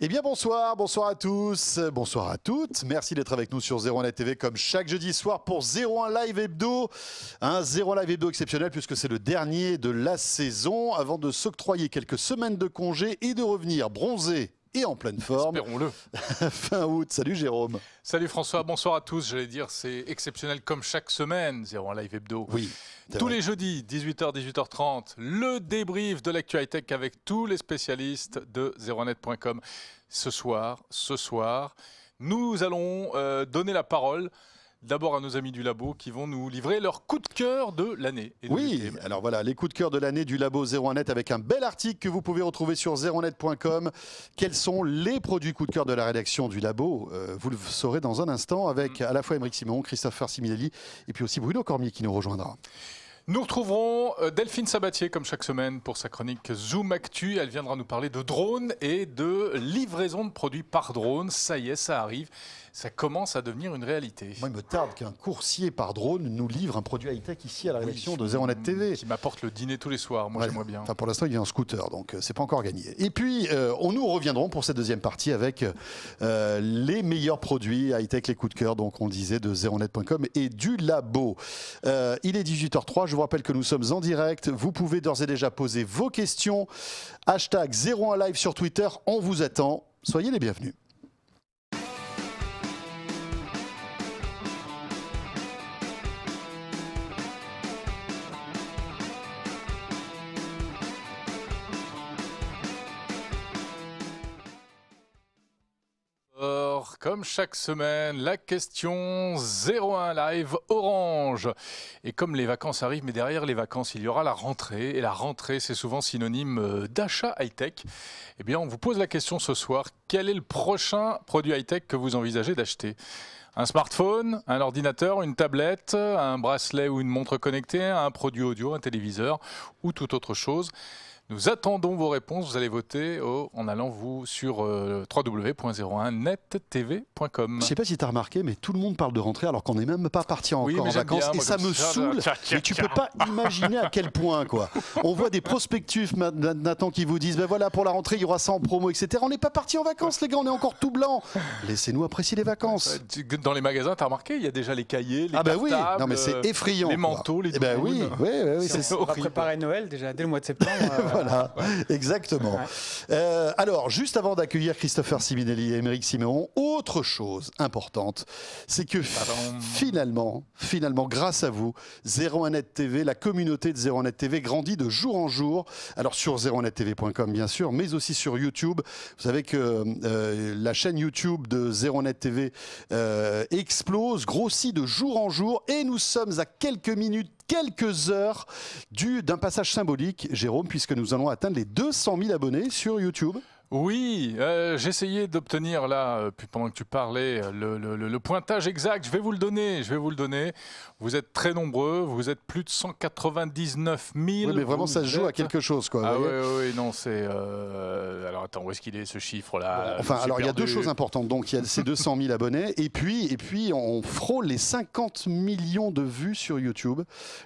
Eh bien bonsoir, bonsoir à tous, bonsoir à toutes. Merci d'être avec nous sur 01 TV comme chaque jeudi soir pour 01 Live Hebdo. Hein, un 01 Live Hebdo exceptionnel puisque c'est le dernier de la saison avant de s'octroyer quelques semaines de congé et de revenir bronzé et en pleine forme. Espérons-le. fin août. Salut Jérôme. Salut François, bonsoir à tous. J'allais dire, c'est exceptionnel comme chaque semaine, 01 Live Hebdo. Oui. Tous les jeudis, 18h, 18h30, le débrief de l'actualité avec tous les spécialistes de 01net.com ce soir, ce soir. Nous allons euh, donner la parole d'abord à nos amis du labo qui vont nous livrer leur coup de cœur de l'année. Oui, alors voilà, les coups de cœur de l'année du labo 01net avec un bel article que vous pouvez retrouver sur 01net.com. Quels sont les produits coup de cœur de la rédaction du labo euh, Vous le saurez dans un instant avec mm. à la fois Émeric Simon, Christopher Siminelli et puis aussi Bruno Cormier qui nous rejoindra. Nous retrouverons euh, Delphine Sabatier comme chaque semaine pour sa chronique Zoom Actu. Elle viendra nous parler de drones et de livraison de produits par drone. Ça y est, ça arrive. Ça commence à devenir une réalité. Moi, il me tarde qu'un coursier par drone nous livre un produit high-tech ici à la rédaction de 0 Net TV. Qui m'apporte le dîner tous les soirs, moi j'aime j'aimerais bien. Pour l'instant, il vient en un scooter, donc euh, c'est pas encore gagné. Et puis, euh, on nous reviendrons pour cette deuxième partie avec euh, les meilleurs produits high-tech, les coups de cœur, donc on disait, de 0net.com et du labo. il est 18h03, je vous rappelle que nous sommes en direct. Vous pouvez d'ores et déjà poser vos questions. Hashtag 01live sur Twitter, on vous attend. Soyez les bienvenus. Comme chaque semaine, la question 01 live orange. Et comme les vacances arrivent, mais derrière les vacances, il y aura la rentrée. Et la rentrée, c'est souvent synonyme euh, d'achat high-tech. Eh bien, on vous pose la question ce soir. Quel est le prochain produit high-tech que vous envisagez d'acheter un smartphone, un ordinateur, une tablette, un bracelet ou une montre connectée, un produit audio, un téléviseur ou toute autre chose. Nous attendons vos réponses. Vous allez voter en allant vous sur euh, www.01nettv.com. Je ne sais pas si tu as remarqué, mais tout le monde parle de rentrée alors qu'on n'est même pas parti encore en vacances. et ça me saoule. Et mais tu peux pas imaginer à quel point. quoi. On voit des prospectus, Nathan, qui vous disent ben voilà, pour la rentrée, il y aura ça en promo, etc. On n'est pas parti en vacances, les gars, on est encore tout blanc. Laissez-nous apprécier les vacances. Euh, dans les magasins, tu as remarqué, il y a déjà les cahiers, les ah bah oui. non, mais c'est euh, effrayant. Les manteaux, les eh ben oui, oui, oui, c'est ça. On va préparer Noël déjà dès le mois de septembre. Voilà, exactement. Euh, alors, juste avant d'accueillir Christopher Siminelli et Émeric Siméon, autre chose importante, c'est que finalement, finalement, grâce à vous, 01net TV, la communauté de 01net TV grandit de jour en jour. Alors sur 01 TV.com bien sûr, mais aussi sur YouTube. Vous savez que euh, la chaîne YouTube de 01net TV euh, explose, grossit de jour en jour, et nous sommes à quelques minutes quelques heures d'un passage symbolique, Jérôme, puisque nous allons atteindre les 200 000 abonnés sur YouTube. Oui, euh, j'essayais d'obtenir là, euh, pendant que tu parlais, euh, le, pointage exact. Je vais vous le donner, je vais vous le donner. Vous êtes très nombreux, vous êtes plus de 199 000. Oui, mais vraiment, ça se joue à quelque chose, quoi. Ah oui, oui, non, c'est. Alors attends, où est-ce qu'il est ce chiffre-là Enfin, alors il y a deux choses importantes. Donc, il y a ces 200 000 abonnés, et puis, et puis, on frôle les 50 millions de vues sur YouTube.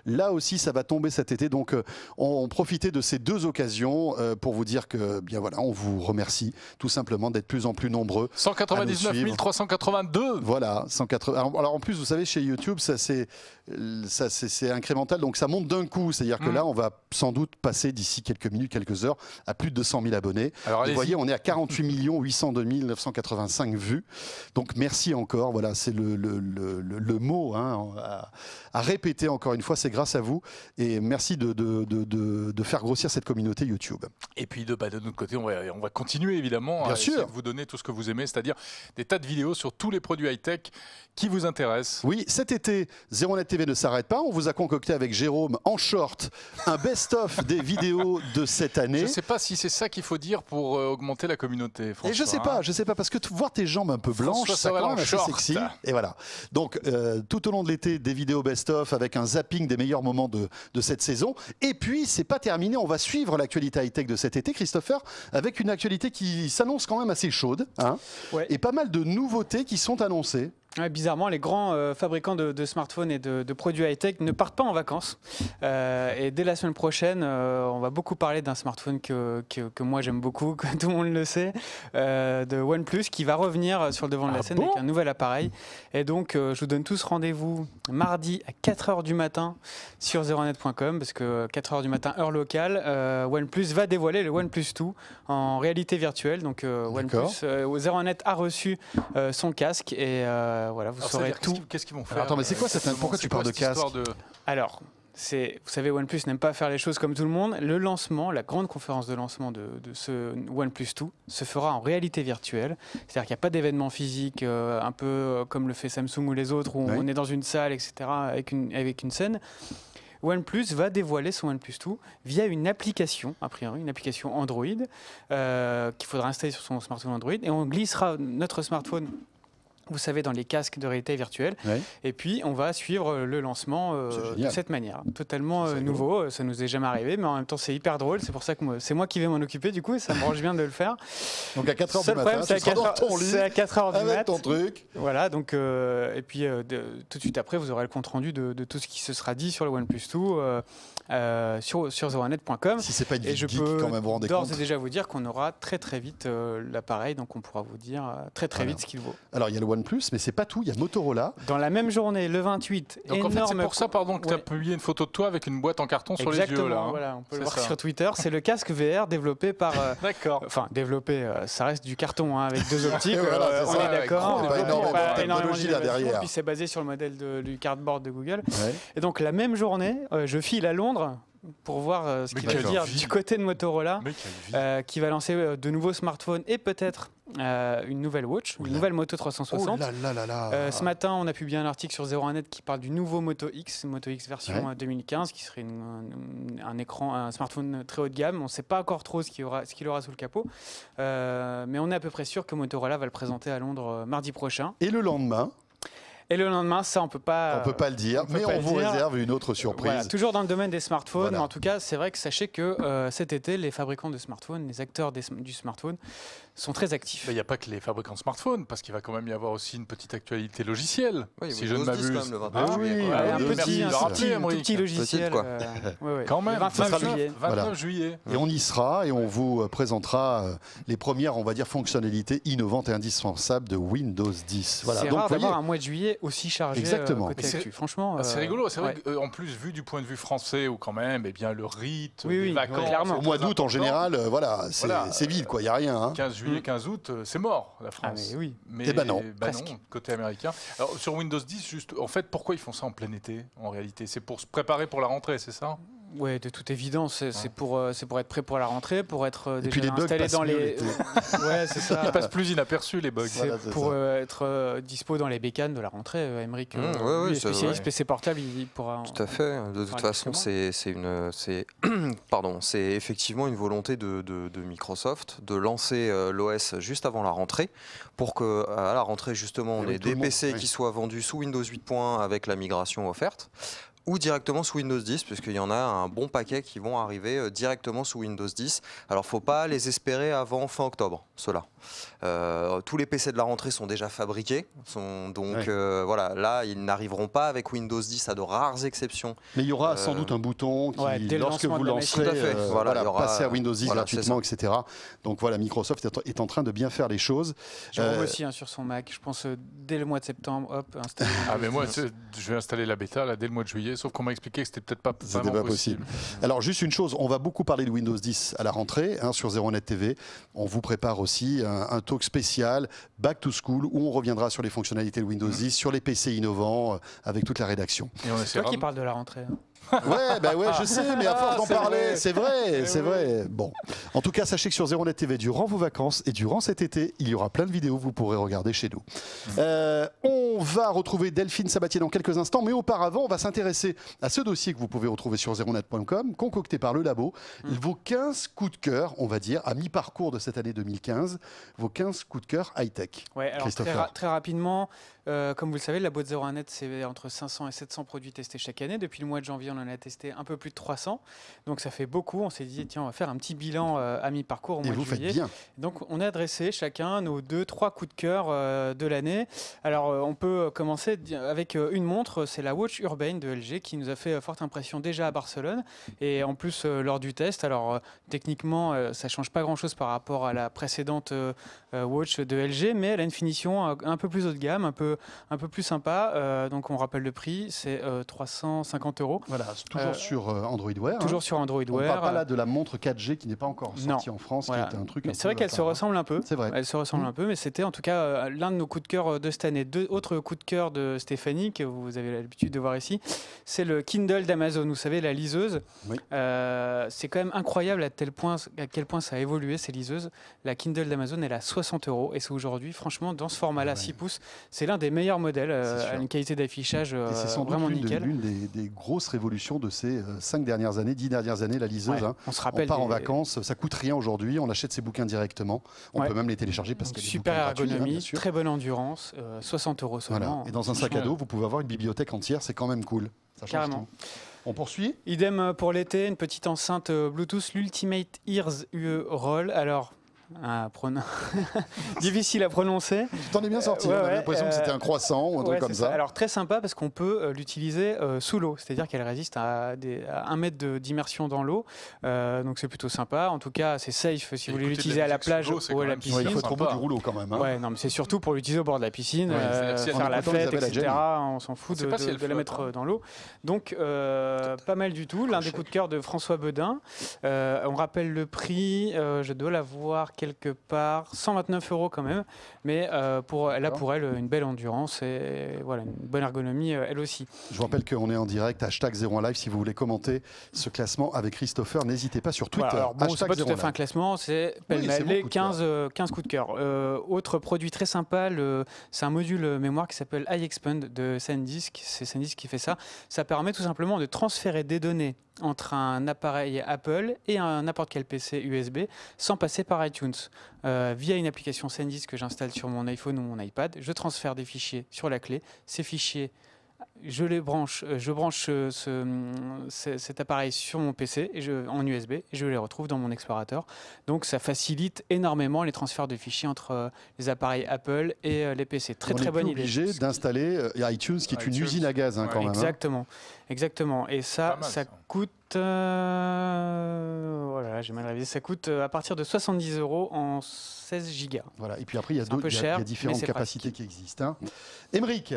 Là aussi, ça va tomber cet été. Donc, on, profitait de ces deux occasions pour vous dire que, bien voilà, on vous merci tout simplement d'être plus en plus nombreux. 199 382 Voilà, 180. Alors en plus, vous savez, chez YouTube, ça c'est incrémental, donc ça monte d'un coup. C'est-à-dire que mm. là, on va sans doute passer d'ici quelques minutes, quelques heures, à plus de 200 000 abonnés. Alors, vous voyez, on est à 48 802 985 vues. Donc merci encore. Voilà, c'est le, le, le, mot hein, à, répéter encore une fois. C'est grâce à vous. Et merci de, de, de, de, faire grossir cette communauté YouTube. Et puis, de, bah, de notre côté, on va, on va continuer évidemment à vous donner tout ce que vous aimez, c'est-à-dire des tas de vidéos sur tous les produits high-tech qui vous intéressent. Oui, cet été, ZeroNet Net TV ne s'arrête pas. On vous a concocté avec Jérôme, en short, un best-of des vidéos de cette année. Je ne sais pas si c'est ça qu'il faut dire pour euh, augmenter la communauté, Et je ne sais pas, hein. je ne sais pas, parce que voir tes jambes un peu blanches, ça quand sexy. Et voilà. Donc, euh, tout au long de l'été, des vidéos best-of avec un zapping des meilleurs moments de, de cette saison. Et puis, c'est pas terminé, on va suivre l'actualité high-tech de cet été, Christopher, avec une actualité qui s'annonce quand même assez chaude, hein. et pas mal de nouveautés qui sont annoncées bizarrement, les grands euh, fabricants de, smartphones et de, produits high-tech ne partent pas en vacances. Euh, et dès la semaine prochaine, euh, on va beaucoup parler d'un smartphone que, moi j'aime beaucoup, que tout le monde le sait, de OnePlus, qui va revenir sur le devant de la ah scène avec un nouvel appareil. Et donc, je vous donne tous rendez-vous mardi à 4h du matin sur zeronet.com, parce que 4h du matin, heure locale, OnePlus va dévoiler le OnePlus 2 en réalité virtuelle. Donc, OnePlus, Zeronet a reçu son casque et voilà, vous saurez tout. Qu'est-ce qu'ils vont faire Attends, mais c'est euh, quoi Pourquoi tu parles de casque Alors, c'est, vous savez, OnePlus n'aime pas faire les choses comme tout le monde. Le lancement, la grande conférence de lancement de, de ce OnePlus 2 se fera en réalité virtuelle. C'est-à-dire qu'il n'y a pas d'événement physique, euh, un peu euh, comme le fait Samsung ou les autres, où on est dans une salle, etc., avec une, avec une scène. OnePlus va dévoiler son OnePlus 2 via une application, a priori, une application Android, qu'il faudra installer sur son smartphone Android. Et on glissera notre smartphone vous savez, dans les casques de réalité virtuelle. Et puis, on va suivre euh, le lancement euh, de cette manière. Totalement euh, nouveau, ça nous est jamais arrivé, mais en même temps, c'est hyper drôle. C'est pour ça que c'est moi qui vais m'en occuper, du coup, et ça me range bien de le faire. Donc, à 4h du matin, c'est à 4h du matin. ton truc. Voilà, donc, et puis, tout de suite après, vous aurez le compte-rendu de, tout ce qui se sera dit sur le OnePlus 2, sur, sur zoanet.com. Si c'est pas une et je peux quand même, vous rendez compte. déjà vous dire qu'on aura très, très vite l'appareil, donc on pourra vous dire très, très vite ce qu'il vaut. Alors, il y a le plus, mais c'est pas tout, il y a Motorola. Dans la même journée, le 28, Donc en fait, c'est pour ça, pardon, que tu as publié une photo de toi avec une boîte en carton sur les yeux. Hein. voilà, on peut le voir sur Twitter. C'est le casque VR développé par... Euh, d'accord. Enfin, développé, euh, ça reste du carton hein, avec deux optiques, euh, on est d'accord. Pas énormément, pas de énormément de là derrière. Puis c'est basé sur le modèle du cardboard de Google. Et donc la même journée, je file à Londres pour voir euh, ce qu'il va dire du côté de Motorola, euh, qui va lancer euh, de nouveaux smartphones et peut-être une nouvelle watch, une nouvelle Moto 360. ce matin, on a publié un article sur 01net qui parle du nouveau Moto X, Moto X version 2015, qui serait un écran, un smartphone très haut de gamme. On ne sait pas encore trop ce qu'il aura sous le capot, mais on est à peu près sûr que Motorola va le présenter à Londres mardi prochain. Et le lendemain, et le lendemain, ça, on peut pas. On peut pas le dire, mais on vous réserve une autre surprise. toujours dans le domaine des smartphones, en tout cas, c'est vrai que sachez que euh, cet été, les fabricants de smartphones, les acteurs du smartphone, sont très actifs. Il n'y a pas que les fabricants de smartphones, parce qu'il va quand même y avoir aussi une petite actualité logicielle, si je ne m'abuse. le juillet, oui, un, petit, un, un petit, logiciel. Quoi. Quand même, 29, juillet. 29 juillet. Et on y sera et on vous euh, présentera euh, les premières, on va dire, fonctionnalités innovantes et indispensables de Windows 10. C'est rare d'avoir un mois de juillet aussi chargé euh, Exactement. Franchement, ah, c'est rigolo. C'est vrai plus, vu du point de vue français, ou quand même, eh bien, le rythme, oui, les vacances, au mois d'août en général, voilà, c'est vide, quoi. Il n'y a rien. 15 hein juillet, 15 mm. août, euh, c'est mort la ah, France. mais oui. Mais eh ben bah non, côté américain. Alors sur Windows 10, juste, en fait, pourquoi ils font ça en plein été en réalité C'est pour se préparer pour la rentrée, c'est ça oui, de toute évidence, c'est pour, euh, pour être prêt pour la rentrée, pour être euh, déjà les installé dans les. ouais, c'est ça. Ils passent plus inaperçus, les bugs. pour euh, être dispo dans les bécanes de la rentrée. Emmerich, mmh, spécialiste PC portable, il pourra. Tout à fait. De toute façon, c'est une. Pardon, c'est effectivement une volonté de, Microsoft de lancer l'OS juste avant la rentrée pour que, à la rentrée, justement, on ait des PC qui soient vendus sous Windows 8.1 avec la migration offerte ou directement sous Windows 10, puisqu'il y en a un bon paquet qui vont arriver euh, directement sous Windows 10. Alors, faut pas les espérer avant fin octobre, ceux-là. Euh, tous les PC de la rentrée sont déjà fabriqués, sont, donc euh, voilà, là, ils n'arriveront pas avec Windows 10 à de rares exceptions. Mais il y aura sans doute un bouton qui, lorsque vous lancerez, voilà, passer à Windows 10 gratuitement, etc. Donc voilà, Microsoft est en train de bien faire les choses. Jérôme aussi hein, sur son Mac, je pense dès le mois de septembre, hop, installer. ah mais moi, je vais installer la bêta là dès le mois de juillet sauf qu'on m'a expliqué que c'était peut-être pas, possible. Alors juste une chose, on va beaucoup parler de Windows 10 à la rentrée hein, sur ZeroNet TV. On vous prépare aussi un, talk spécial Back to School où on reviendra sur les fonctionnalités de Windows 10, mm. sur les PC innovants euh, avec toute la rédaction. C'est toi qui parle de la rentrée. Hein. Ouais, bah ouais, je sais, mais à ah, force d'en parler, c'est vrai, eh c'est vrai. Bon, en tout cas, sachez que sur Zéro Net TV, durant vos vacances et durant cet été, il y aura plein de vidéos que vous pourrez regarder chez nous. Euh, on va retrouver Delphine Sabatier dans quelques instants, mais auparavant, on va s'intéresser à ce dossier que vous pouvez retrouver sur zeronet.com, concocté par le labo. Mm. Vos 15 coups de cœur, on va dire, à mi-parcours de cette année 2015, vos 15 coups de cœur high-tech. alors très, rapidement, euh, comme vous le savez, le labo de 01net, c'est entre 500 et 700 produits testés chaque année. Depuis le mois de janvier, on en a testé un peu plus de 300. Donc ça fait beaucoup. On s'est dit, tiens, on va faire un petit bilan euh, à mi-parcours au mois de juillet. Donc on a adressé chacun nos deux, trois coups de cœur euh, de l'année. Alors euh, on peut commencer avec une montre, c'est la Watch urbaine de LG qui nous a fait forte impression déjà à Barcelone. Et en plus, lors du test, alors techniquement, ça change pas grand-chose par rapport à la précédente Watch de LG, mais elle a une finition un, peu plus haut de gamme, un peu, un peu plus sympa. donc on rappelle le prix, c'est 350 euros. Voilà. Euh, euh, hein. toujours sur Android Wear. Toujours sur Android Wear. On parle pas là euh. de la montre 4G qui n'est pas encore sortie en France, qui un truc. c'est vrai qu'elle se ressemble un peu. C'est vrai. Elle se ressemble mm. un peu, mais c'était en tout cas l'un de nos coups de cœur de cette année. Deux autres coups de cœur de Stéphanie que vous avez l'habitude de voir ici, c'est le Kindle d'Amazon. Vous savez la liseuse. c'est quand même incroyable à tel point à quel point ça a évolué ces liseuses. La Kindle d'Amazon elle a 60 euros et c'est aujourd'hui franchement dans ce format-là 6 pouces, c'est l'un des meilleurs modèles une qualité d'affichage vraiment nickel. C'est sans doute l'une des grosses révolutions de ces euh, cinq dernières années, dix dernières années, la liseuse. Hein. on se rappelle. On part en vacances, ça coûte rien aujourd'hui, on achète ses bouquins directement, on peut même les télécharger parce que Super hein, ergonomie, très bonne endurance, 60 euh, euros seulement. Voilà. Et dans un sac à dos, euh, vous pouvez avoir une bibliothèque entière, c'est quand même cool. On poursuit Idem pour l'été, une petite enceinte Bluetooth, l'Ultimate Ears UE Roll. Alors, difficile à prononcer. T'en es bien euh, sorti, on avait l'impression que c'était euh, un croissant ou un truc comme ça. Alors très sympa parce qu'on peut euh, l'utiliser sous l'eau, c'est-à-dire qu'elle résiste à, des, un mètre d'immersion dans l'eau, donc c'est plutôt sympa. En tout cas, c'est safe si vous voulez l'utiliser à la plage ou à la piscine. il faut trouver du rouleau quand même. Hein. Ouais, non, mais c'est surtout pour l'utiliser au bord de la piscine, pour faire la fête, etc. On s'en fout de, la mettre hein. dans l'eau. Donc, pas mal du tout. L'un des coups de cœur de François Bedin. on rappelle le prix, je dois l'avoir, quelque part 129 euros quand même, mais euh, pour, elle a pour elle une belle endurance et voilà, une bonne ergonomie euh, elle aussi. Je vous rappelle qu'on est en direct, hashtag 01 live si vous voulez commenter ce classement avec Christopher, n'hésitez pas sur Twitter. Voilà, bon, pas tout un classement, c'est les 15, 15 coups de cœur. Euh, autre produit très sympa, c'est un module mémoire qui s'appelle iExpand de SanDisk, c'est SanDisk qui fait ça. Ça permet tout simplement de transférer des données entre un appareil Apple et un n'importe quel PC USB sans passer par iTunes. Euh, via une application SanDisk que j'installe sur mon iPhone ou mon iPad, je transfère des fichiers sur la clé. Ces fichiers je les branche, euh, je branche euh, euh, cet appareil sur mon PC et je, en USB et je les retrouve dans mon explorateur. Donc ça facilite énormément les transferts de fichiers entre les appareils Apple et les PC. Très très bonne idée. obligé d'installer iTunes qui est une usine à gaz hein, quand même. Hein. Exactement, exactement. Et ça, ça, coûte. voilà, oh j'ai mal révisé. Ça coûte à partir de 70 euros en 16 gigas. Voilà. Et puis après, il y a, deux, différentes capacités qui existent. Hein. Émeric,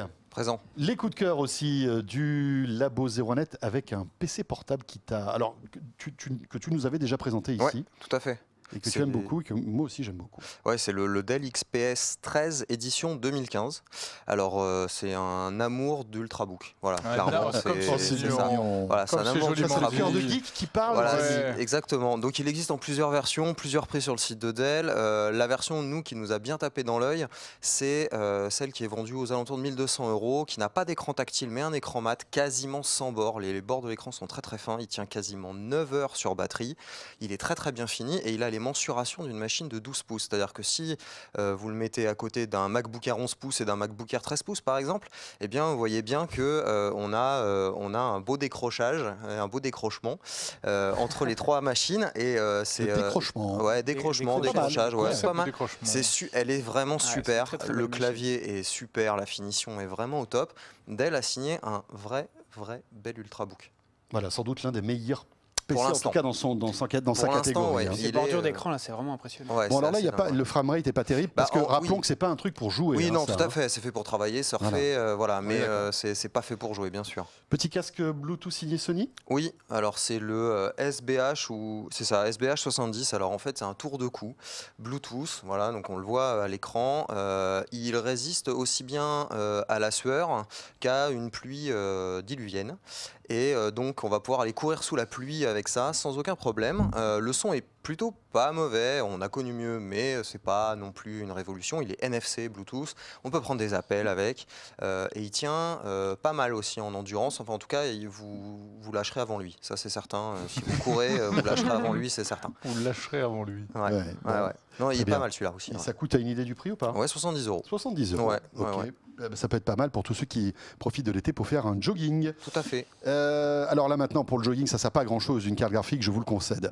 les coups de cœur aussi euh, du Labo 01net avec un PC portable qui t'a. Alors, que tu, nous avais déjà présenté ici. tout à fait. Et que tu aimes beaucoup et que moi aussi j'aime beaucoup. Ouais, c'est le, Dell XPS 13 édition 2015. Alors euh, c'est un amour d'ultrabook. Voilà, clairement c'est Voilà, c'est un amour d'ultrabook. de geek qui parle. Voilà, exactement. Donc il existe en plusieurs versions, plusieurs prix sur le site de Dell. Euh, la version nous qui nous a bien tapé dans l'œil, c'est euh, celle qui est vendue aux alentours de 1200 euros, qui n'a pas d'écran tactile mais un écran mat quasiment sans bord. Les, bords de l'écran sont très très fins. Il tient quasiment 9 heures sur batterie. Il est très très bien fini et il a les mensurations d'une machine de 12 pouces. C'est-à-dire que si euh, vous le mettez à côté d'un MacBook Air 11 pouces et d'un MacBook Air 13 pouces, par exemple, eh bien, vous voyez bien que euh, on, a, euh, on a un beau décrochage, un beau décrochement entre les trois machines. Et c'est décrochement. ouais, décrochement, décrochage. Ouais, c'est pas mal. C'est su elle est vraiment super. le clavier est super, la finition est vraiment au top. Dell a signé un vrai, vrai bel ultrabook. Voilà, sans doute l'un des meilleurs PC, en tout cas dans, son, dans, son, dans sa catégorie. Ouais, bordure hein. euh, d'écran, là, c'est vraiment impressionnant. bon, là, y a pas, le framerate n'est pas terrible, bah, parce que rappelons que que c'est pas un truc pour jouer. Oui, hein, non, tout à hein. fait. C'est fait pour travailler, surfer, voilà, euh, voilà mais euh, ce c'est pas fait pour jouer, bien sûr. Petit casque Bluetooth signé Sony Oui, alors c'est le SBH, ou c'est ça, SBH 70. Alors en fait, c'est un tour de cou, Bluetooth, voilà, donc on le voit à l'écran. il résiste aussi bien à la sueur qu'à une pluie diluvienne. Et donc, on va pouvoir aller courir sous la pluie avec ça sans aucun problème. Euh, le son est plutôt pas mauvais. On a connu mieux, mais euh, c'est pas non plus une révolution. Il est NFC, Bluetooth. On peut prendre des appels avec. Euh, et il tient euh, pas mal aussi en endurance. Enfin, en tout cas, vous, vous lâcherez avant lui. Ça, c'est certain. si vous courez, vous lâcherez avant lui, c'est certain. Vous lâcherez avant lui. Ouais. Ouais, non, il est, pas mal celui-là aussi. ça coûte, à une idée du prix ou pas Ouais, 70 euros. 70 euros. Ouais, eh ben, Ça peut être pas mal pour tous ceux qui profitent de l'été pour faire un jogging. Tout à fait. alors là maintenant, pour le jogging, ça ne sert pas à grand-chose, une carte graphique, je vous le concède.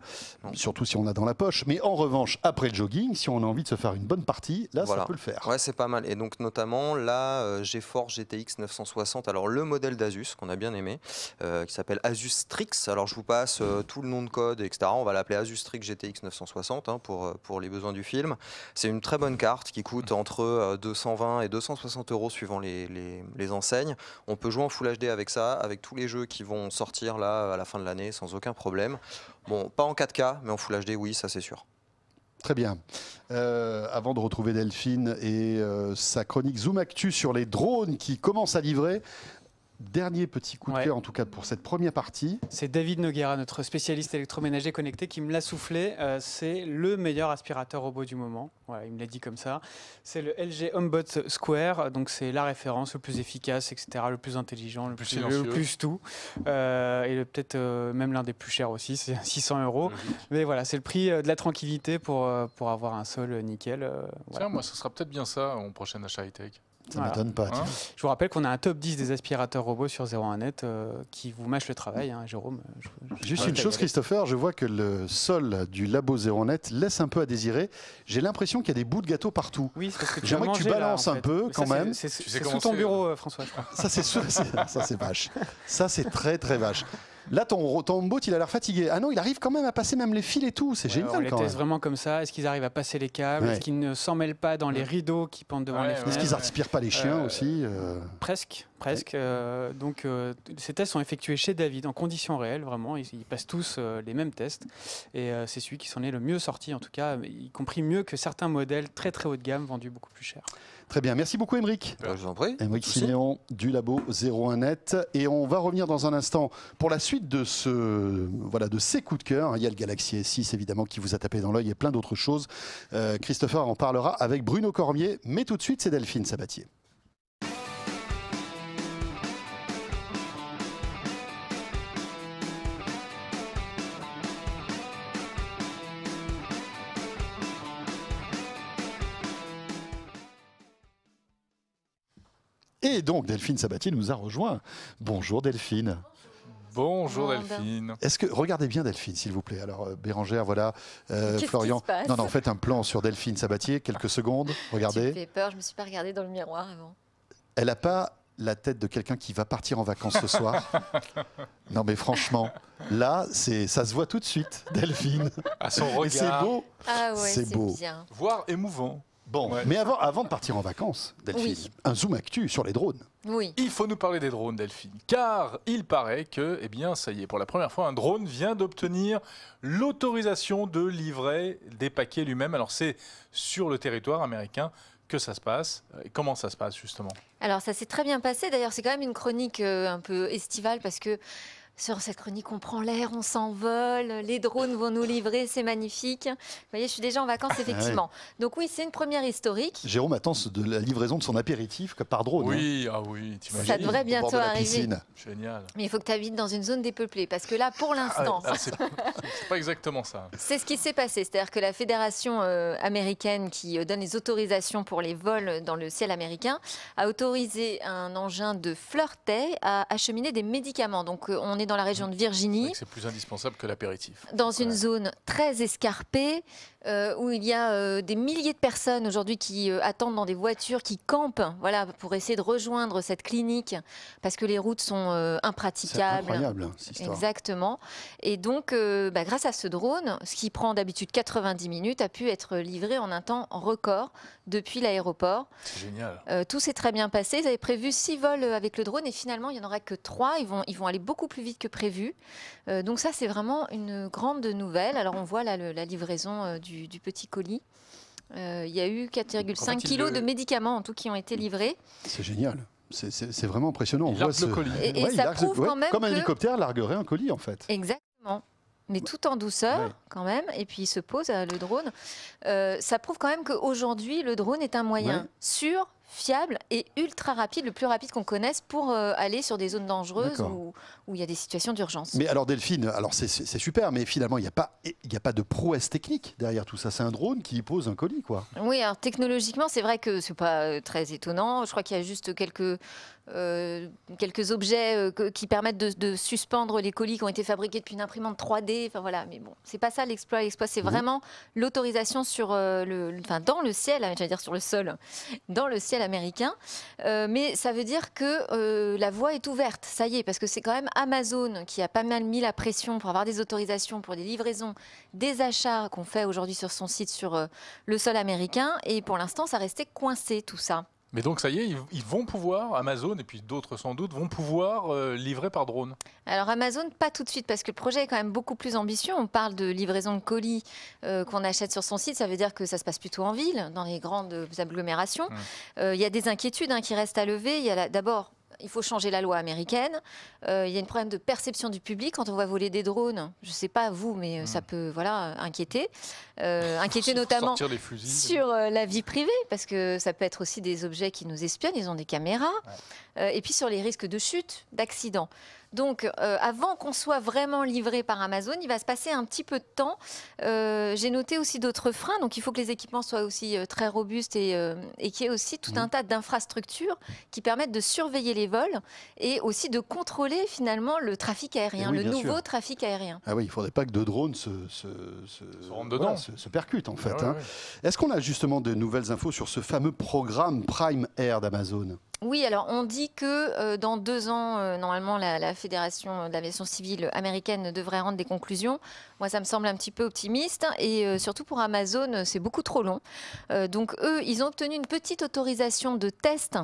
Surtout si on on a dans la poche. Mais en revanche, après le jogging, si on a envie de se faire une bonne partie, là, ça peut le faire. Ouais, c'est pas mal. Et donc, notamment, là, GeForce GTX 960. Alors, le modèle d'Asus, qu'on a bien aimé, euh, qui s'appelle Asus Strix. Alors, je vous passe euh, tout le nom de code, etc. On va l'appeler Asus Strix GTX 960 hein, pour, euh, pour les besoins du film. C'est une très bonne carte qui coûte entre 220 et 260 euros suivant les, les enseignes. On peut jouer en Full HD avec ça, avec tous les jeux qui vont sortir là à la fin de l'année sans aucun problème. Bon, pas en 4K, mais en Full HD, oui, ça c'est sûr. Très bien. Euh, avant de retrouver Delphine et euh, sa chronique Zoom Actu sur les drones qui commencent à livrer, dernier petit coup de cœur, en tout cas pour cette première partie. C'est David Noguera, notre spécialiste électroménager connecté, qui me l'a soufflé. Euh, c'est le meilleur aspirateur robot du moment. il me l'a dit comme ça. C'est le LG Homebot Square. Donc c'est la référence, le plus efficace, etc., le plus intelligent, le plus, plus, le plus tout. Euh, et peut-être euh, même l'un des plus chers aussi, c'est 600 euros. Mais voilà, c'est le prix de la tranquillité pour, pour avoir un sol nickel. moi, ce sera peut-être bien ça en prochaine achat high-tech pas. je vous rappelle qu'on a un top 10 des aspirateurs robots sur 01net euh, qui vous mâche le travail, hein, Jérôme. Je, Juste une chose, Christopher, je vois que le sol du labo 01net laisse un peu à désirer. J'ai l'impression qu'il y a des bouts de gâteau partout. Oui, J'aimerais que tu balances un peu quand même. C'est sous ton bureau, euh euh, François, je Ça, c'est vache. Ça, c'est très, très vache. Là, ton, ton bot, il a l'air fatigué. Ah non, il arrive quand même à passer même les fils et tout. C'est génial. On les teste vraiment comme ça. Est-ce qu'ils arrivent à passer les câbles Est-ce qu'ils ne s'en mêlent pas dans les rideaux qui pendent devant les fenêtres Est-ce qu'ils respirent pas les chiens aussi euh? Presque, presque. Euh, donc, euh, ces tests sont effectués chez David en conditions réelles, vraiment. Ils, ils passent tous les mêmes tests. Et c'est celui qui s'en est le mieux sorti, en tout cas, y compris mieux que certains modèles très très haut de gamme vendus beaucoup plus cher. Très bien, merci beaucoup Émeric. Euh, je vous en prie. Émeric Siméon du labo 01net et on va revenir dans un instant pour la suite de ce voilà de ces coups de cœur. Il y a le Galaxy S6 évidemment qui vous a tapé dans l'œil et plein d'autres choses. Euh, Christopher en parlera avec Bruno Cormier, mais tout de suite c'est Delphine Sabatier. Et donc Delphine Sabatier nous a rejoint. Bonjour Delphine. Bonjour Delphine. Est-ce que regardez bien Delphine, s'il vous plaît. Alors euh, Bérangère, voilà, euh, Florian. non, non, faites un plan sur Delphine Sabatier, quelques secondes. Regardez. Tu me peur. Je me suis pas regardée dans le miroir avant. Elle n'a pas la tête de quelqu'un qui va partir en vacances ce soir. non, mais franchement, là, c'est ça se voit tout de suite, Delphine. À son regard. C'est beau. Ah c'est beau. Bien. Voire émouvant. Bon, mais avant, avant de partir en vacances, Delphine, un zoom actu sur les drones. Oui. Il faut nous parler des drones, Delphine, car il paraît que, eh bien, ça y est, pour la première fois, un drone vient d'obtenir l'autorisation de livrer des paquets lui-même. Alors, c'est sur le territoire américain que ça se passe. Euh, comment ça se passe, justement Alors, ça s'est très bien passé. D'ailleurs, c'est quand même une chronique euh, un peu estivale parce que sur cette chronique, on prend l'air, on s'envole, les drones vont nous livrer, c'est magnifique. Vous voyez, je suis déjà en vacances, ah effectivement. Donc oui, c'est une première historique. Jérôme attend de la livraison de son apéritif par drone. Hein. Oui, ah oui, Ça devrait bientôt arriver. Génial. Mais il faut que tu habites dans une zone dépeuplée, parce que là, pour ah, l'instant... Ah, c'est pas exactement ça. C'est ce qui s'est passé, c'est-à-dire que la fédération euh, américaine qui euh, donne les autorisations pour les vols dans le ciel américain a autorisé un engin de flirtet à acheminer des médicaments. Donc euh, on est dans la région de Virginie. C'est plus indispensable que l'apéritif. Dans une zone très escarpée, euh, où il y a euh, des milliers de personnes aujourd'hui qui euh, attendent dans des voitures, qui campent, voilà, pour essayer de rejoindre cette clinique parce que les routes sont impraticables. Incroyable, hein, cette histoire. Exactement. Et donc, bah, grâce à ce drone, ce qui prend d'habitude 90 minutes, a pu être livré en un temps record depuis l'aéroport. C'est génial. tout s'est très bien passé. Ils avaient prévu six vols avec le drone et finalement, il n'y en aura que trois. Ils vont, ils vont aller beaucoup plus vite que prévu. donc ça, c'est vraiment une grande nouvelle. Alors on voit là la livraison du du, petit colis. Euh, il y a eu 4,5 kg de... médicaments en tout qui ont été livrés. C'est génial. C'est vraiment impressionnant. On voit ce... colis. Et, Comme un hélicoptère larguerait un colis, en fait. Exactement. Mais tout en douceur, quand même. Et puis, il se pose, euh, le drone. Euh, ça prouve quand même qu'aujourd'hui, le drone est un moyen sûr fiable et ultra rapide, le plus rapide qu'on connaisse pour euh, aller sur des zones dangereuses où, il y a des situations d'urgence. Mais alors Delphine, alors c'est super, mais finalement il n'y a, pas, a pas de prouesse technique derrière tout ça. C'est un drone qui pose un colis, quoi. Oui, alors technologiquement c'est vrai que n'est pas euh, très étonnant. Je crois qu'il y a juste quelques euh, quelques objets euh, qui permettent de, suspendre les colis qui ont été fabriqués depuis une imprimante 3D. Enfin voilà, mais bon, c'est pas ça l'exploit. L'exploit, c'est mmh. vraiment l'autorisation sur euh, le, enfin dans le ciel, ah, j'allais dire sur le sol, dans le ciel américain. mais ça veut dire que la voie est ouverte. Ça y est, parce que c'est quand même Amazon qui a pas mal mis la pression pour avoir des autorisations pour des livraisons, des achats qu'on fait aujourd'hui sur son site sur le sol américain. Et pour l'instant, ça restait coincé tout ça. Mais donc ça y est, ils, vont pouvoir, Amazon et puis d'autres sans doute, vont pouvoir euh, livrer par drone Alors Amazon, pas tout de suite, parce que le projet est quand même beaucoup plus ambitieux. On parle de livraison de colis euh, qu'on achète sur son site, ça veut dire que ça se passe plutôt en ville, dans les grandes agglomérations. Hum. Euh, il y a des inquiétudes hein, qui restent à lever. Il y a d'abord il faut changer la loi américaine. Euh, il y a un problème de perception du public quand on voit voler des drones. Je ne sais pas vous, mais euh, ça hmm. peut voilà inquiéter, euh, inquiéter notamment sur la vie privée parce que ça peut être aussi des objets qui nous espionnent. Ils ont des caméras et puis sur les risques de chute, d'accident. Donc, euh, avant qu'on soit vraiment livré par Amazon, il va se passer un petit peu de temps. Euh, j'ai noté aussi d'autres freins. Donc, il faut que les équipements soient aussi euh, très robustes et, qu'il y ait aussi tout un mhm. tas d'infrastructures qui permettent de surveiller les vols et aussi de contrôler finalement le trafic aérien, eh le nouveau trafic aérien. Ah oui, il ne faudrait pas que deux drones se, percutent en ah fait. Hein. Est-ce qu'on a justement de nouvelles infos sur ce fameux programme Prime Air d'Amazon oui, alors on dit que euh, dans deux ans, euh, normalement, la, Fédération d'aviation civile américaine devrait rendre des conclusions. Moi, ça me semble un petit peu optimiste. Et euh, surtout pour Amazon, c'est beaucoup trop long. donc, eux, ils ont obtenu une petite autorisation de test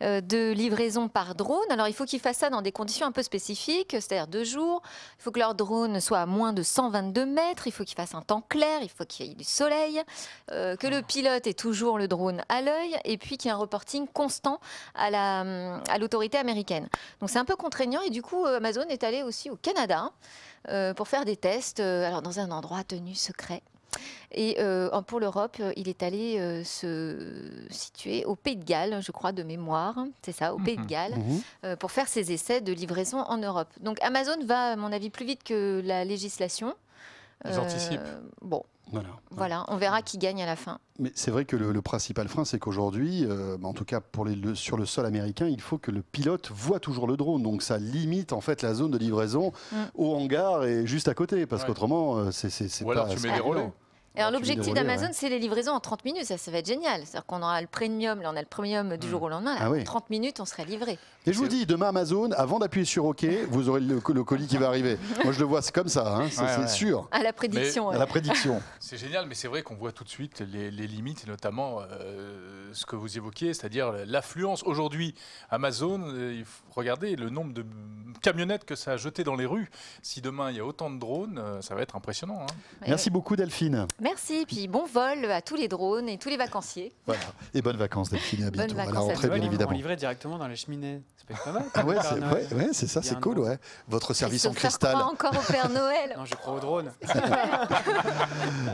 de livraison par drone. Alors, il faut qu'ils fassent ça dans des conditions un peu spécifiques, c'est-à-dire deux jours. Il faut que leur drone soit à moins de 122 mètres. Il faut qu'il fasse un temps clair. Il faut qu'il y ait du soleil. que le pilote ait toujours le drone à l'œil. Et puis qu'il y ait un reporting constant à l'autorité américaine. Donc c'est un peu contraignant et du coup euh, Amazon est allé aussi au Canada euh, pour faire des tests, euh, alors dans un endroit tenu secret. Et pour l'Europe, il est allé se situer au Pays de Galles, je crois, de mémoire, hein, c'est ça, au Pays de mhm. Galles, mhm. pour faire ses essais de livraison en Europe. Donc Amazon va, à mon avis, plus vite que la législation. Ils anticipent. Bon, voilà. on verra qui gagne à la fin. Mais c'est vrai que le, principal frein, c'est qu'aujourd'hui, euh, bah, en tout cas pour sur le sol américain, il faut que le pilote voit toujours le drone. Donc ça limite en fait la zone de livraison mm. au hangar et juste à côté, parce qu'autrement, euh, c'est, pas, alors tu mets des relais. Alors l'objectif d'Amazon, c'est les livraisons en 30 minutes, ça, ça va être génial. C'est-à-dire qu'on aura le premium, là on a le premium du hmm. jour au lendemain, là, en 30 minutes on sera livré. Et je vous dis, demain Amazon, avant d'appuyer sur OK, vous aurez le, colis qui va arriver. Moi je le vois, c'est comme ça, hein. c'est sûr. À la prédiction. à la prédiction. c'est génial, mais c'est vrai qu'on voit tout de suite les, limites, notamment euh, ce que vous évoquiez, c'est-à-dire l'affluence. Aujourd'hui, Amazon, euh, regardez le nombre de camionnettes que ça a jeté dans les rues. Si demain il y a autant de drones, euh, ça va être impressionnant. Hein. Merci beaucoup Delphine. Merci, puis bon vol à tous les drones et tous les vacanciers. Et bonnes vacances Delphine, à bientôt. Bonnes à la bien évidemment. On livrait directement dans les cheminées. C'est pas mal. Ah ouais, c'est ça, c'est cool, ouais. Votre service en cristal. encore au Père Noël. non, je crois au drone.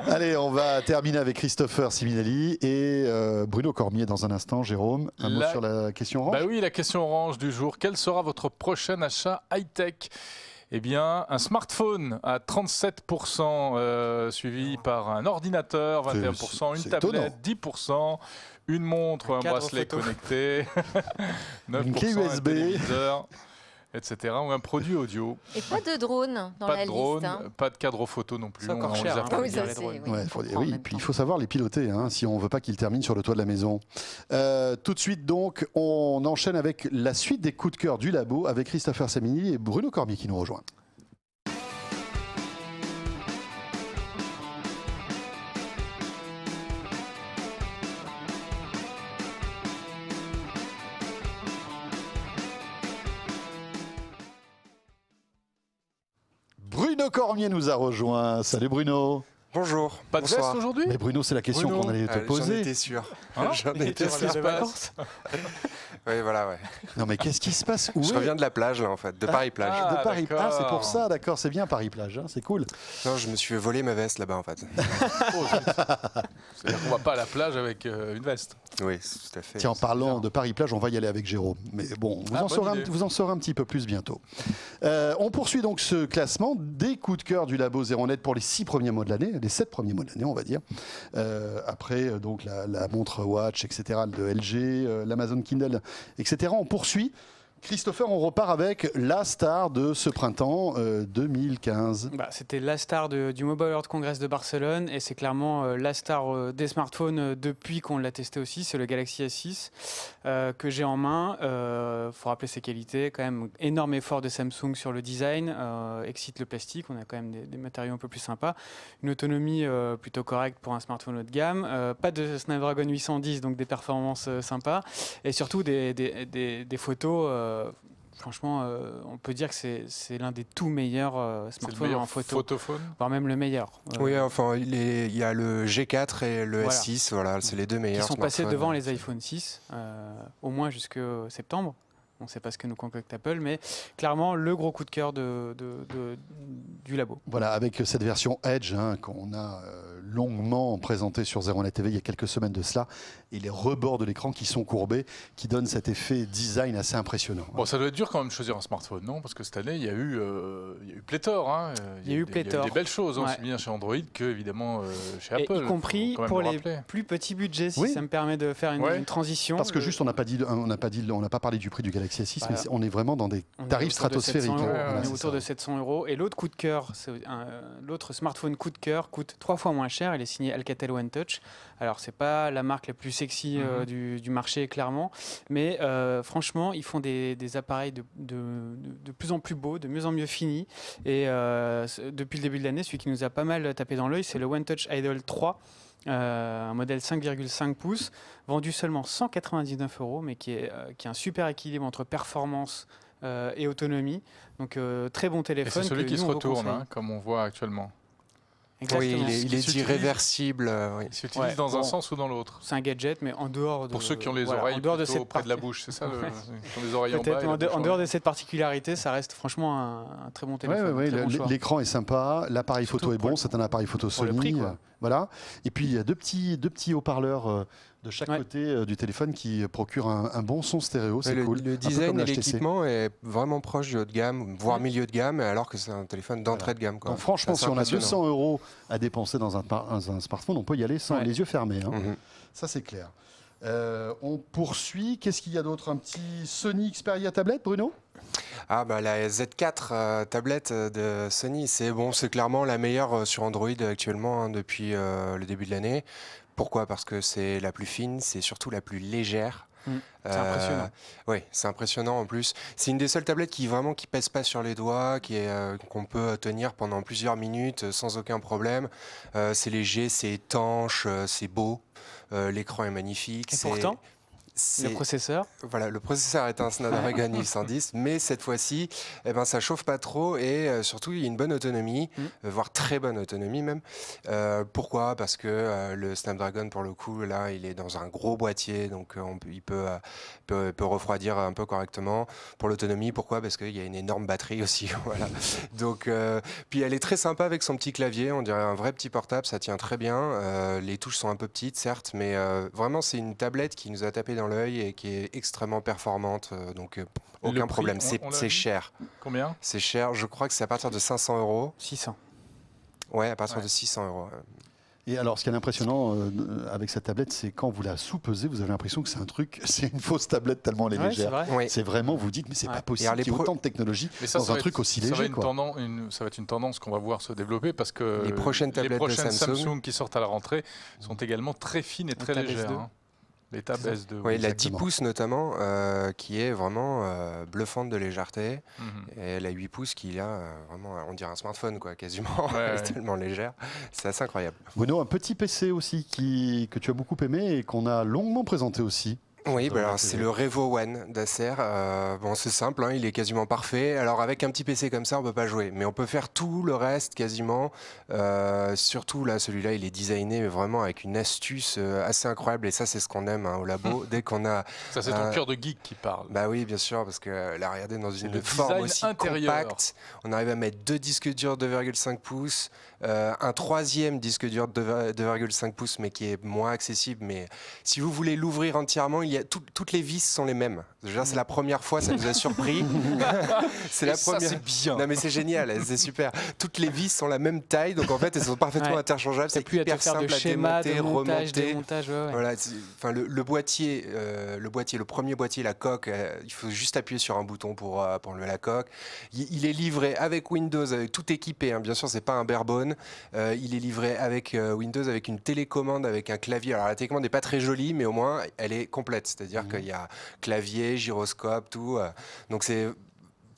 Allez, on va terminer avec Christopher Siminelli et euh, Bruno Cormier dans un instant. Jérôme, un mot sur la question orange. Bah oui, la question orange du jour. Quel sera votre prochain achat high tech? eh bien, un smartphone à 37%, euh, suivi par un ordinateur, 21%, une tablette, 10%, une montre, un, bracelet connecté, 9%, une etc. ou un produit audio. Et pas de drone dans pas la de liste. Hein. Pas de cadre photo non plus. C'est encore cher. Oui, oui puis il faut savoir les piloter hein, si on veut pas qu'ils terminent sur le toit de la maison. Euh, tout de suite donc, on enchaîne avec la suite des coups de cœur du labo avec Christopher Samini et Bruno Cormier qui nous rejoint. Cormier nous a rejoint. Salut Bruno. Bonjour. Pas de aujourd'hui Mais Bruno, c'est la question qu'on allait te euh, poser. J'en étais sûr. Hein j'en étais sûr. oui, voilà, ouais. Non, mais qu'est-ce qui se passe Où Je reviens de la plage, là, en fait, de Paris-Plage. Ah, de Paris plage. Ah, c'est pour ça, d'accord, c'est bien Paris-Plage, hein, c'est cool. Non, je me suis volé ma veste là-bas, en fait. oh, cest pas à la plage avec euh, une veste. Oui, tout à fait. Tiens, en parlant de Paris-Plage, on va y aller avec Jérôme. Mais bon, vous, ah, en, saurez un, vous en saurez un petit peu plus bientôt. Euh, on poursuit donc ce classement des coups de cœur du Labo Zéro Net pour les six premiers mois de l'année les sept premiers mois de l'année, on va dire. Euh, après, euh, donc la, la, montre Watch, etc., de LG, l'Amazon Kindle, etc. On poursuit Christopher, on repart avec la star de ce printemps 2015. Euh, bah, c'était la star du Mobile World Congress de Barcelone et c'est clairement euh, la star euh, des smartphones depuis qu'on l'a testé aussi. C'est le Galaxy S6 que j'ai en main. Il faut rappeler ses qualités. Quand même, énorme effort de Samsung sur le design. excite le plastique. On a quand même des, matériaux un peu plus sympas. Une autonomie plutôt correcte pour un smartphone haut de gamme. pas de Snapdragon 810, donc des performances sympas. Et surtout des photos euh, franchement, euh, on peut dire que c'est l'un des tout meilleurs euh, smartphones en photo, voire même le meilleur. oui, enfin, il, y a le G4 et le S6, voilà, c'est les deux meilleurs. Ils sont passés devant les iPhone 6, au moins jusque septembre on ne sait pas ce que nous concocte Apple, mais clairement le gros coup de cœur de, du labo. Voilà, avec cette version Edge hein, qu'on a euh, longuement présentée sur Zero Net TV il y a quelques semaines de cela, et les rebords de l'écran qui sont courbés, qui donnent cet effet design assez impressionnant. Bon, ça doit être dur quand même de choisir un smartphone, non Parce que cette année, il y a eu, il euh, pléthore. Il, y a eu des, belles choses, hein, ouais. bien chez Android que évidemment euh, chez Apple. y compris pour les plus petits budgets, si ça me permet de faire une, transition. Parce que juste, on n'a pas on pas dit, on pas parlé du prix du Galaxy. Bah, on est vraiment dans des tarifs stratosphériques. on est autour, de 700, hein. euros, Et l'autre coup de cœur, euh, l'autre smartphone coup de cœur coûte trois fois moins cher. Il est signé Alcatel One Touch. Alors, c'est pas la marque la plus sexy euh, mhm. du, marché, clairement, mais euh, franchement, ils font des, appareils de, plus en plus beaux, de mieux en mieux finis. Et depuis le début de l'année, celui qui nous a pas mal tapé dans l'œil, c'est le One Touch Idol 3. Euh, un modèle 5,5 pouces, vendu seulement 199 euros, mais qui est, euh, qui un super équilibre entre performance euh, et autonomie. Donc très bon téléphone. C'est celui qui se retourne, hein, comme on voit actuellement. Oui, il est, il est Il s'utilise euh, dans un sens ou dans l'autre. C'est un gadget, mais en dehors de. Pour ceux qui ont les oreilles de près de la bouche, c'est ça oreilles en dehors de cette particularité, ça reste franchement un, très bon téléphone. Ouais, ouais, L'écran est sympa, l'appareil photo est bon, c'est un appareil photo Sony. Euh, voilà. Et puis il y a deux petits, deux petits haut-parleurs. Euh, de chaque côté euh, du téléphone qui procure un, bon son stéréo. C'est cool. Le design et l'équipement est vraiment proche du haut de gamme, voire milieu de gamme, alors que c'est un téléphone d'entrée de gamme. Quoi. franchement, si on a 200 euros à dépenser dans un, un, smartphone, on peut y aller sans les yeux fermés. Hein. Mhm. Ça, c'est clair. Euh, on poursuit. Qu'est-ce qu'il y a d'autre Un petit Sony Xperia tablette, Bruno ah bah la Z4 euh, tablette de Sony, c'est bon, c'est clairement la meilleure sur Android actuellement hein, depuis le début de l'année. Pourquoi Parce que c'est la plus fine, c'est surtout la plus légère. Hmm. Euh, c'est impressionnant. oui, c'est impressionnant en plus. C'est une des seules tablettes qui vraiment qui pèse pas sur les doigts, qui est euh, qu'on peut tenir pendant plusieurs minutes euh, sans aucun problème. c'est léger, c'est étanche, c'est beau. L'écran est magnifique. Et pourtant, le processeur Voilà, le processeur est un Snapdragon 810, mais cette fois-ci, eh ben, ça chauffe pas trop et euh, surtout, il y a une bonne autonomie, mm. euh, voire très bonne autonomie même. Euh, pourquoi Parce que le Snapdragon, pour le coup, là, il est dans un gros boîtier, donc il peut, refroidir un peu correctement. Pour l'autonomie, pourquoi Parce qu'il y a une énorme batterie aussi, voilà. Donc, puis elle est très sympa avec son petit clavier, on dirait un vrai petit portable, ça tient très bien. les touches sont un peu petites, certes, mais vraiment, c'est une tablette qui nous a tapé dans l'œil et qui est extrêmement performante. Euh, donc, euh, aucun problème. C'est cher. Combien C'est cher. Je crois que c'est à partir de 500 euros. 600. Ouais, à partir de 600 euros. Et alors, ce qui est impressionnant euh, avec cette tablette, c'est quand vous la sous-pesez, vous avez l'impression que c'est un truc, c'est une fausse tablette tellement elle est légère. C'est vraiment, vous dites, mais c'est pas possible il y autant de technologie mais ça, dans un truc aussi léger. Ça va, être une tendance qu'on va voir se développer parce que les prochaines tablettes de Samsung, qui sortent à la rentrée sont également très fines et très légères tables s de. Oui, la 10 pouces notamment, euh, qui est vraiment euh, bluffante de légèreté. Mhm. Et la 8 pouces qui a euh, vraiment, on dirait un smartphone, quoi, quasiment. tellement légère. C'est assez incroyable. Bruno, un petit PC aussi qui, que tu as beaucoup aimé et qu'on a longuement présenté aussi. Oui, bah c'est le Revo One d'Acer. Euh, bon, c'est simple, hein, il est quasiment parfait. Alors avec un petit PC comme ça, on peut pas jouer, mais on peut faire tout le reste quasiment. Euh, surtout là, celui-là, il est designé vraiment avec une astuce euh, assez incroyable, et ça, c'est ce qu'on aime hein, au labo. Dès qu'on a ça, c'est ton cœur de geek qui parle. Bah oui, bien sûr, parce que la regarder dans une forme aussi compacte, on arrive à mettre deux disques durs de 2,5 pouces, un troisième disque dur de 2,5 pouces, mais qui est moins accessible. Mais si vous voulez l'ouvrir entièrement, il y toutes les vis sont les mêmes. Déjà, c'est la première fois, ça nous a surpris. c'est la première. bien. Non, mais c'est génial, c'est super. Toutes les vis sont la même taille, donc en fait, elles sont parfaitement interchangeables. C'est plus hyper simple à démonter, remonter. enfin, le, boîtier, euh, le boîtier, le premier boîtier, la coque, euh, il faut juste appuyer sur un bouton pour, euh, enlever la coque. Il, est livré avec Windows, tout équipé. Hein. Bien sûr, c'est pas un barebone. il est livré avec Windows, avec une télécommande, avec un clavier. Alors la télécommande n'est pas très jolie, mais au moins, elle est complète. C'est-à-dire mmh. qu'il y a clavier, gyroscope, tout. Euh. donc c'est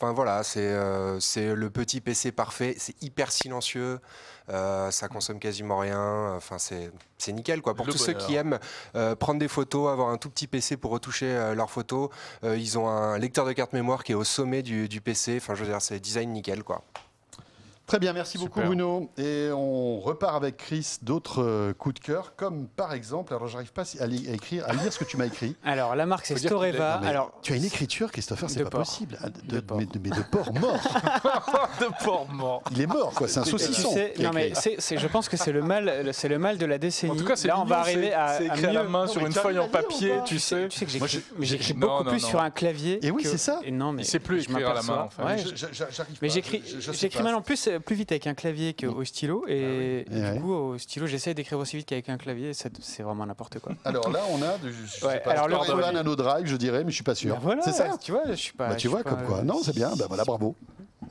Enfin, voilà, c'est euh, c'est le petit PC parfait, c'est hyper silencieux, euh, ça mmh. consomme quasiment rien, enfin c'est nickel quoi. Pour tous ceux qui aiment prendre des photos, avoir un tout petit PC pour retoucher leurs photos, ils ont un lecteur de carte mémoire qui est au sommet du, du PC, enfin je veux dire c'est design nickel quoi. Très bien, merci beaucoup Bruno. Et on repart avec Chris d'autres euh, coups de cœur, comme par exemple, alors j'arrive pas à, écrire, à lire ce que tu m'as écrit. Alors la marque c'est Storeva. Alors tu as une écriture, Christopher, c'est pas possible. Ah, de, Mais, de, porc mort. de porc mort. Il est mort quoi, c'est un saucisson. non mais je pense que c'est le mal, c'est le mal de la décennie. En tout cas, là on va arriver à, écrire à la main sur une feuille en papier, tu sais. Tu sais que j'écris beaucoup plus sur un clavier. Et oui, c'est ça. Non mais c'est plus écrire à la main. Mais j'écris mal en plus plus vite avec un clavier qu'au stylo. Et, ah du eh coup, au stylo, j'essaie d'écrire aussi vite qu'avec un clavier. C'est vraiment n'importe quoi. Alors là, on a du. Je Nano Drive, je dirais, mais je suis pas sûr. Bah c'est ça. Tu vois, je suis pas. Bah, tu vois, comme quoi. Non, c'est bien. Ben voilà, bravo.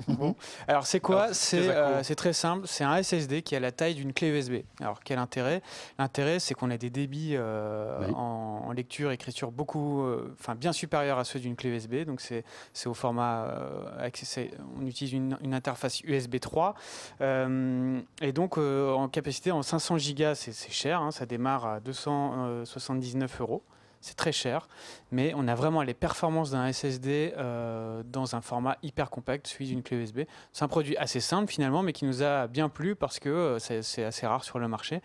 Alors c'est quoi euh, C'est très simple, c'est un SSD qui a la taille d'une clé USB. Alors quel intérêt L'intérêt c'est qu'on a des débits euh, en, lecture et écriture beaucoup, euh, enfin bien supérieurs à ceux d'une clé USB. Donc c'est au format, on utilise une, interface USB 3. et donc en capacité en 500 Go, c'est cher, hein. ça démarre à 279 euros c'est très cher, mais on a vraiment les performances d'un SSD euh, dans un format hyper compact, celui d'une clé USB. C'est un produit assez simple finalement, mais qui nous a bien plu parce que euh, c'est assez rare sur le marché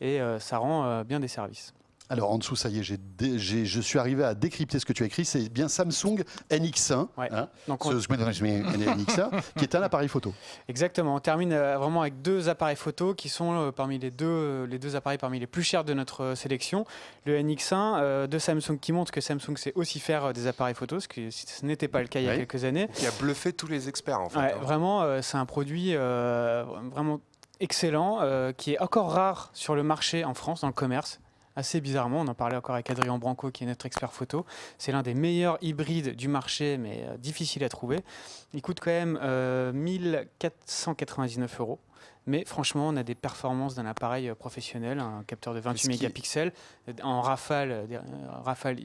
et euh, ça rend bien des services. Alors en dessous, ça y est, je suis arrivé à décrypter ce que tu as écrit. C'est bien Samsung NX1, hein, Donc NX1 qui est un appareil photo. Exactement. On termine euh, vraiment avec deux appareils photo qui sont euh, parmi les deux, euh, les deux appareils parmi les plus chers de notre sélection. Le NX1 de Samsung qui montre que Samsung sait aussi faire des appareils photo, ce, qui, n'était pas le cas il y a quelques années. Qui a bluffé tous les experts en fait. Hein. Vraiment, c'est un produit vraiment excellent, qui est encore rare sur le marché en France, dans le commerce assez bizarrement. On en parlait encore avec Adrien Branco, qui est notre expert photo. C'est l'un des meilleurs hybrides du marché, mais euh, difficile à trouver. Il coûte quand même 1499 euh, euros. Mais franchement, on a des performances d'un appareil euh, professionnel, un capteur de 28 mégapixels, en rafale, rafale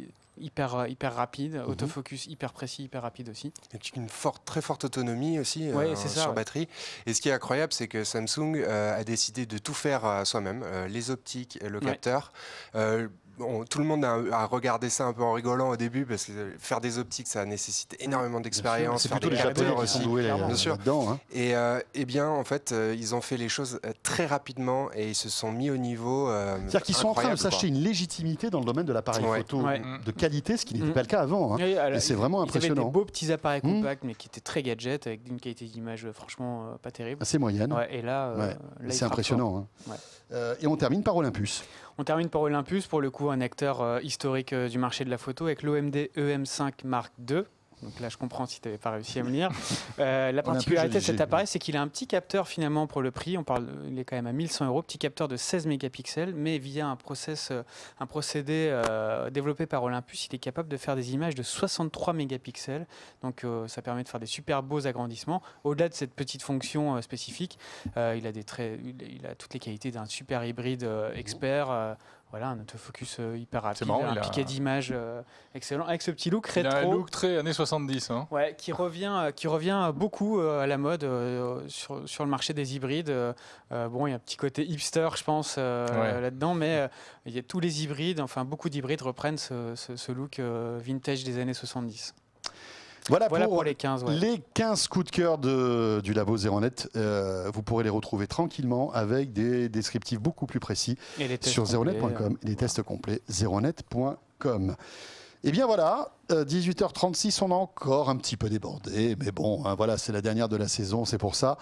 euh, hyper, rapide, mhm. autofocus hyper précis, hyper rapide aussi. une forte, très forte autonomie aussi euh, sur batterie. Et ce qui est incroyable, c'est que Samsung euh, a décidé de tout faire soi-même, les optiques, le capteur tout le monde a, regardé ça un peu en rigolant au début parce que faire des optiques ça nécessite énormément d'expérience. C'est les japonais bien sûr. Euh, hein. Et euh, eh bien en fait euh, ils ont fait les choses très rapidement et ils se sont mis au niveau. C'est-à-dire qu'ils sont en train de s'acheter une légitimité dans le domaine de l'appareil photo de qualité, ce qui n'était mm. pas le cas avant. Hein. c'est vraiment impressionnant. Ils avaient des beaux petits appareils mm. compacts mais qui étaient très gadgets avec une qualité d'image franchement pas terrible. Assez moyenne. et là, c'est impressionnant. Hein. Euh, et on termine par Olympus. On termine par Olympus, pour le coup, un acteur euh, historique euh, du marché de la photo avec l'OMD EM5 Mark II donc là, je comprends si tu n'avais pas réussi à me lire. Euh, la particularité de cet appareil, c'est qu'il a un petit capteur finalement pour le prix. On parle, il est quand même à 1100 euros, petit capteur de 16 mégapixels, mais via un, process, euh, un procédé euh, développé par Olympus, il est capable de faire des images de 63 mégapixels. Donc ça permet de faire des super beaux agrandissements. Au-delà de cette petite fonction spécifique, il a des il a toutes les qualités d'un super hybride expert voilà, un autofocus euh, hyper rapide, un piqué d'image euh, excellent, avec ce petit look rétro. un look très années 70. Hein. Ouais, qui revient, euh, qui revient beaucoup à la mode sur, sur, le marché des hybrides. bon, il y a un petit côté hipster, je pense, là-dedans, mais il y a tous les hybrides, enfin beaucoup d'hybrides reprennent ce look vintage des années 70. Voilà, pour, les 15. coups de cœur du labo Zéro Net. Euh, vous pourrez les retrouver tranquillement avec des descriptifs beaucoup plus précis sur sur zeronet.com. Les tests complets, zeronet.com. Et euh, eh bien voilà, 18h36, euh, on a encore un petit peu débordé, mais bon, hein, voilà, c'est la dernière de la saison, c'est pour ça.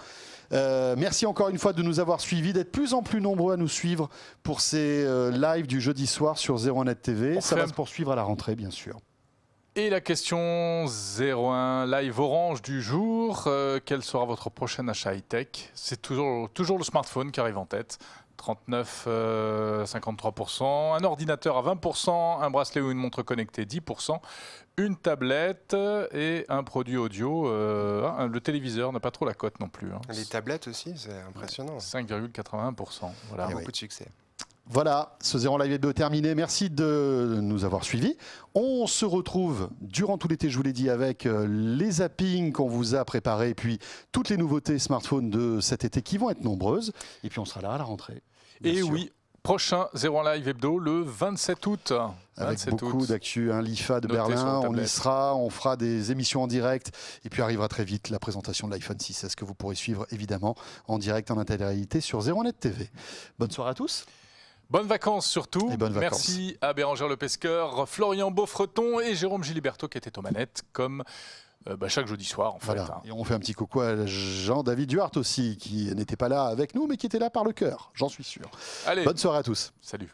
merci encore une fois de nous avoir suivis, d'être plus en plus nombreux à nous suivre pour ces lives du jeudi soir sur Zéro net TV. ça va se poursuivre à la rentrée, bien sûr. Et la question 01, live orange du jour. quelle euh, quel sera votre prochain achat high-tech C'est toujours, toujours le smartphone qui arrive en tête. 39,53%, euh, Un ordinateur à 20%, un bracelet ou une montre connectée 10%, une tablette euh, et un produit audio. Ah, le téléviseur n'a pas trop la cote non plus. Hein. Les tablettes aussi, c'est impressionnant. 5,81%. Voilà. beaucoup de succès. Voilà, ce Zéro Live Hebdo terminé. Merci de nous avoir suivis. On se retrouve durant tout l'été, je vous l'ai dit, avec euh, les zappings qu'on vous a préparés, puis toutes les nouveautés smartphones de cet été qui vont être nombreuses. Et puis on sera là à la rentrée. Et oui, prochain zéro Live Hebdo le 27 août. Avec beaucoup d'actu, hein, l'IFA de Berlin, on y sera, on fera des émissions en direct et puis arrivera très vite la présentation de l'iPhone 6 ce que vous pourrez suivre évidemment en direct en intégralité sur zéro net TV. Bonne soirée à tous. Bonnes vacances surtout. Merci à Bérangère Le Pesqueur, Florian Beaufreton et Jérôme Giliberto qui étaient aux manettes, comme euh, bah, chaque jeudi soir en fait. Hein. Et on fait un petit coucou à Jean-David Duarte aussi, qui n'était pas là avec nous, mais qui était là par le cœur, j'en suis sûr. Allez. Bonne soirée à tous. Salut.